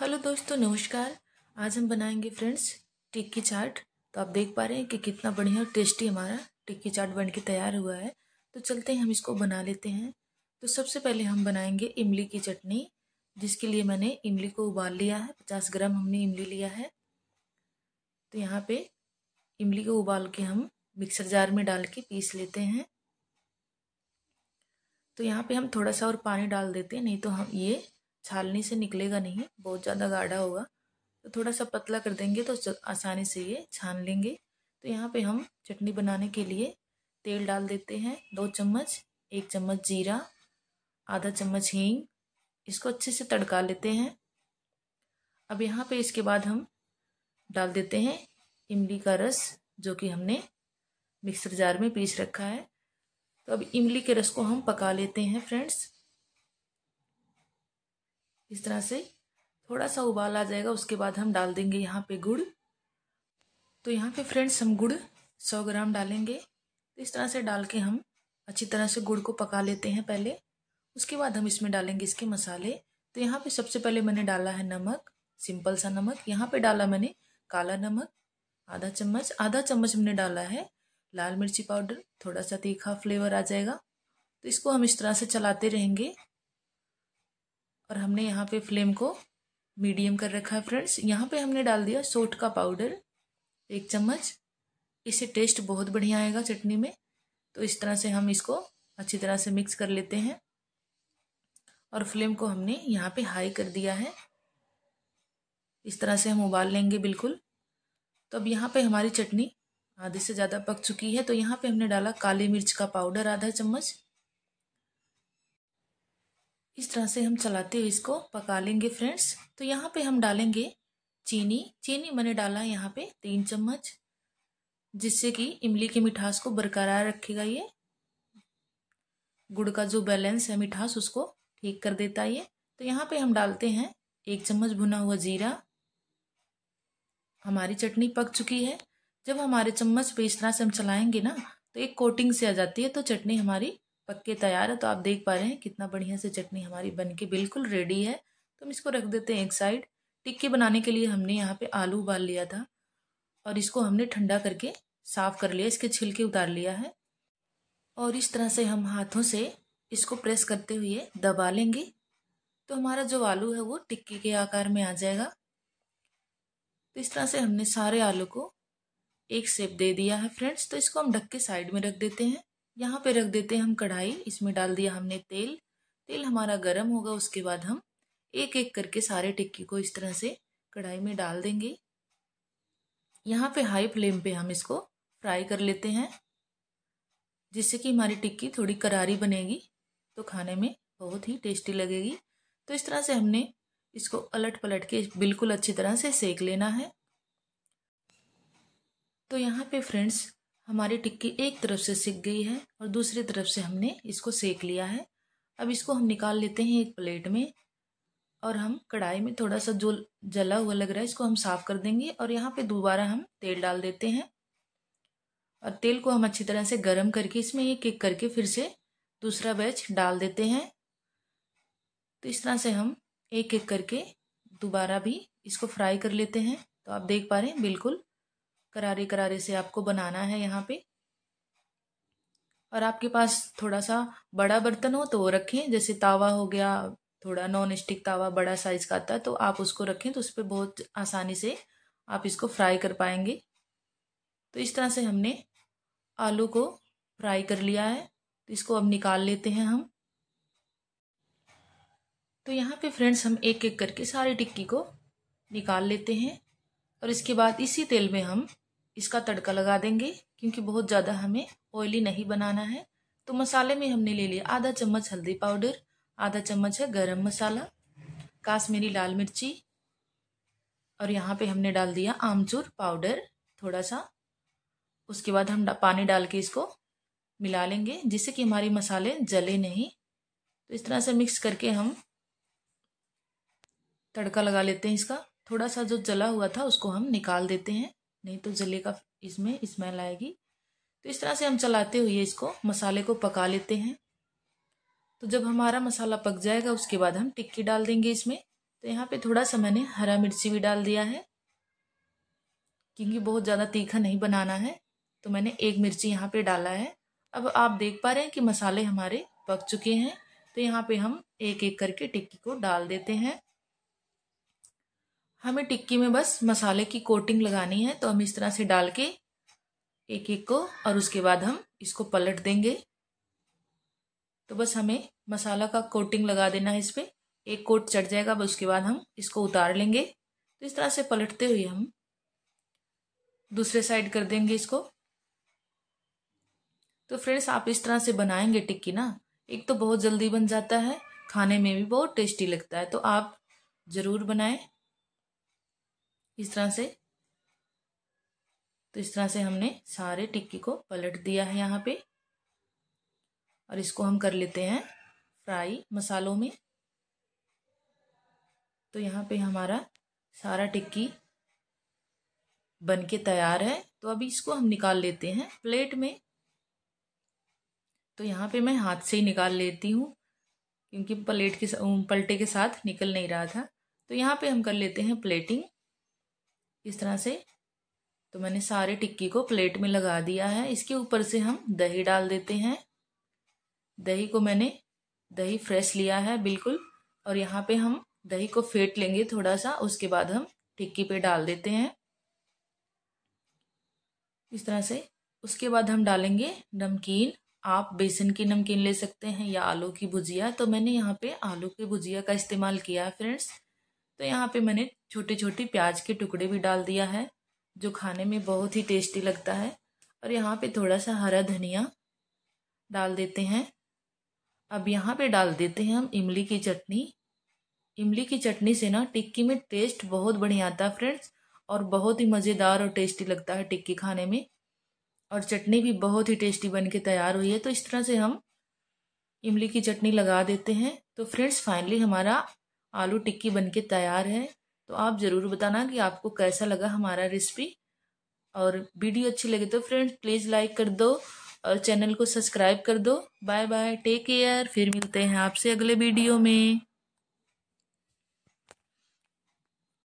hello दोस्तों नमस्कार आज हम बनाएंगे फ्रेंड्स टिक्की चाट तो आप देख पा रहे हैं कि कितना बढ़िया और टेस्टी हमारा टिक्की चाट बन के तैयार हुआ है तो चलते हैं हम इसको बना लेते हैं तो सबसे पहले हम बनाएंगे इमली की चटनी जिसके लिए मैंने इमली को उबाल लिया है पचास ग्राम हमने इमली लिया है तो यहाँ पर इमली को उबाल के हम मिक्सर जार में डाल के पीस लेते हैं तो यहाँ पे हम थोड़ा सा और पानी डाल देते हैं नहीं तो हम ये छालनी से निकलेगा नहीं बहुत ज़्यादा गाढ़ा होगा तो थोड़ा सा पतला कर देंगे तो आसानी से ये छान लेंगे तो यहाँ पे हम चटनी बनाने के लिए तेल डाल देते हैं दो चम्मच एक चम्मच जीरा आधा चम्मच हींग इसको अच्छे से तड़का लेते हैं अब यहाँ पे इसके बाद हम डाल देते हैं इमली का रस जो कि हमने मिक्सर जार में पीस रखा है तो अब इमली के रस को हम पका लेते हैं फ्रेंड्स इस तरह से थोड़ा सा उबाल आ जाएगा उसके बाद हम डाल देंगे यहाँ पे गुड़ तो यहाँ पे फ्रेंड्स हम गुड़ सौ ग्राम डालेंगे तो इस तरह से डाल के हम अच्छी तरह से गुड़ को पका लेते हैं पहले उसके बाद हम इसमें डालेंगे इसके मसाले तो यहाँ पे सबसे पहले मैंने डाला है नमक सिंपल सा नमक यहाँ पे डाला मैंने काला नमक आधा चम्मच आधा चम्मच हमने डाला है लाल मिर्ची पाउडर थोड़ा सा तीखा फ्लेवर आ जाएगा तो इसको हम इस तरह से चलाते रहेंगे और हमने यहाँ पे फ्लेम को मीडियम कर रखा है फ्रेंड्स यहाँ पे हमने डाल दिया सोट का पाउडर एक चम्मच इससे टेस्ट बहुत बढ़िया आएगा चटनी में तो इस तरह से हम इसको अच्छी तरह से मिक्स कर लेते हैं और फ्लेम को हमने यहाँ पे हाई कर दिया है इस तरह से हम उबाल लेंगे बिल्कुल तो अब यहाँ पे हमारी चटनी आधे से ज़्यादा पक चुकी है तो यहाँ पे हमने डाला काली मिर्च का पाउडर आधा चम्मच इस तरह से हम चलाते हुए इसको पका लेंगे फ्रेंड्स तो यहाँ पे हम डालेंगे चीनी चीनी मैंने डाला है यहाँ पे तीन चम्मच जिससे कि इमली की मिठास को बरकरार रखेगा ये गुड़ का जो बैलेंस है मिठास उसको ठीक कर देता है ये तो यहाँ पे हम डालते हैं एक चम्मच भुना हुआ जीरा हमारी चटनी पक चुकी है जब हमारे चम्मच पे इस तरह से हम चलाएंगे ना तो एक कोटिंग से आ जाती है तो चटनी हमारी पक्के तैयार है तो आप देख पा रहे हैं कितना बढ़िया से चटनी हमारी बन के बिल्कुल रेडी है तो हम इसको रख देते हैं एक साइड टिक्की बनाने के लिए हमने यहाँ पे आलू उबाल लिया था और इसको हमने ठंडा करके साफ़ कर लिया इसके छिलके उतार लिया है और इस तरह से हम हाथों से इसको प्रेस करते हुए दबा लेंगे तो हमारा जो आलू है वो टिक्की के आकार में आ जाएगा तो इस तरह से हमने सारे आलू को एक सेप दे दिया है फ्रेंड्स तो इसको हम ढक के साइड में रख देते हैं यहाँ पे रख देते हैं हम कढ़ाई इसमें डाल दिया हमने तेल तेल हमारा गर्म होगा उसके बाद हम एक एक करके सारे टिक्की को इस तरह से कढ़ाई में डाल देंगे यहाँ पे हाई फ्लेम पे हम इसको फ्राई कर लेते हैं जिससे कि हमारी टिक्की थोड़ी करारी बनेगी तो खाने में बहुत ही टेस्टी लगेगी तो इस तरह से हमने इसको अलट पलट के बिल्कुल अच्छी तरह से सेक लेना है तो यहाँ पे फ्रेंड्स हमारी टिक्की एक तरफ से सिक गई है और दूसरी तरफ से हमने इसको सेक लिया है अब इसको हम निकाल लेते हैं एक प्लेट में और हम कढ़ाई में थोड़ा सा जो जला हुआ लग रहा है इसको हम साफ़ कर देंगे और यहाँ पे दोबारा हम तेल डाल देते हैं और तेल को हम अच्छी तरह से गर्म करके इसमें एक एक करके फिर से दूसरा बैच डाल देते हैं तो इस तरह से हम एक एक करके दोबारा भी इसको फ्राई कर लेते हैं तो आप देख पा रहे हैं बिल्कुल करारे करारे से आपको बनाना है यहाँ पे और आपके पास थोड़ा सा बड़ा बर्तन हो तो वो रखें जैसे तावा हो गया थोड़ा नॉन स्टिक तावा बड़ा साइज का आता है तो आप उसको रखें तो उस पर बहुत आसानी से आप इसको फ्राई कर पाएंगे तो इस तरह से हमने आलू को फ्राई कर लिया है तो इसको अब निकाल लेते हैं हम तो यहाँ पे फ्रेंड्स हम एक एक करके सारी टिक्की को निकाल लेते हैं और इसके बाद इसी तेल में हम इसका तड़का लगा देंगे क्योंकि बहुत ज़्यादा हमें ऑयली नहीं बनाना है तो मसाले में हमने ले लिया आधा चम्मच हल्दी पाउडर आधा चम्मच है गरम मसाला काश्मीरी लाल मिर्ची और यहाँ पे हमने डाल दिया आमचूर पाउडर थोड़ा सा उसके बाद हम पानी डाल के इसको मिला लेंगे जिससे कि हमारे मसाले जले नहीं तो इस तरह से मिक्स करके हम तड़का लगा लेते हैं इसका थोड़ा सा जो जला हुआ था उसको हम निकाल देते हैं नहीं तो जले का इसमें स्मेल आएगी तो इस तरह से हम चलाते हुए इसको मसाले को पका लेते हैं तो जब हमारा मसाला पक जाएगा उसके बाद हम टिक्की डाल देंगे इसमें तो यहाँ पे थोड़ा सा मैंने हरा मिर्ची भी डाल दिया है क्योंकि बहुत ज़्यादा तीखा नहीं बनाना है तो मैंने एक मिर्ची यहाँ पे डाला है अब आप देख पा रहे हैं कि मसाले हमारे पक चुके हैं तो यहाँ पे हम एक एक करके टिक्की को डाल देते हैं हमें टिक्की में बस मसाले की कोटिंग लगानी है तो हम इस तरह से डाल के एक एक को और उसके बाद हम इसको पलट देंगे तो बस हमें मसाला का कोटिंग लगा देना है इस पर एक कोट चढ़ जाएगा बस उसके बाद हम इसको उतार लेंगे तो इस तरह से पलटते हुए हम दूसरे साइड कर देंगे इसको तो फ्रेंड्स आप इस तरह से बनाएंगे टिक्की ना एक तो बहुत जल्दी बन जाता है खाने में भी बहुत टेस्टी लगता है तो आप ज़रूर बनाएं इस तरह से तो इस तरह से हमने सारे टिक्की को पलट दिया है यहाँ पे और इसको हम कर लेते हैं फ्राई मसालों में तो यहाँ पे हमारा सारा टिक्की बन के तैयार है तो अभी इसको हम निकाल लेते हैं प्लेट में तो यहाँ पे मैं हाथ से ही निकाल लेती हूँ क्योंकि प्लेट के पलटे के साथ निकल नहीं रहा था तो यहाँ पे हम कर लेते हैं प्लेटिंग इस तरह से तो मैंने सारे टिक्की को प्लेट में लगा दिया है इसके ऊपर से हम दही डाल देते हैं दही को मैंने दही फ्रेश लिया है बिल्कुल और यहाँ पे हम दही को फेट लेंगे थोड़ा सा उसके बाद हम टिक्की पे डाल देते हैं इस तरह से उसके बाद हम डालेंगे नमकीन आप बेसन की नमकीन ले सकते हैं या आलू की भुजिया तो मैंने यहाँ पे आलू की भुजिया का इस्तेमाल किया है फ्रेंड्स तो यहाँ पे मैंने छोटे छोटे प्याज के टुकड़े भी डाल दिया है जो खाने में बहुत ही टेस्टी लगता है और यहाँ पे थोड़ा सा हरा धनिया डाल देते हैं अब यहाँ पे डाल देते हैं हम इमली की चटनी इमली की चटनी से ना टिक्की में टेस्ट बहुत बढ़िया आता है फ्रेंड्स और बहुत ही मज़ेदार और टेस्टी लगता है टिक्की खाने में और चटनी भी बहुत ही टेस्टी बन के तैयार हुई है तो इस तरह से हम इमली की चटनी लगा देते हैं तो फ्रेंड्स फाइनली हमारा आलू टिक्की बनके तैयार है तो आप ज़रूर बताना कि आपको कैसा लगा हमारा रेसिपी और वीडियो अच्छी लगे तो फ्रेंड्स प्लीज़ लाइक कर दो और चैनल को सब्सक्राइब कर दो बाय बाय टेक केयर फिर मिलते हैं आपसे अगले वीडियो में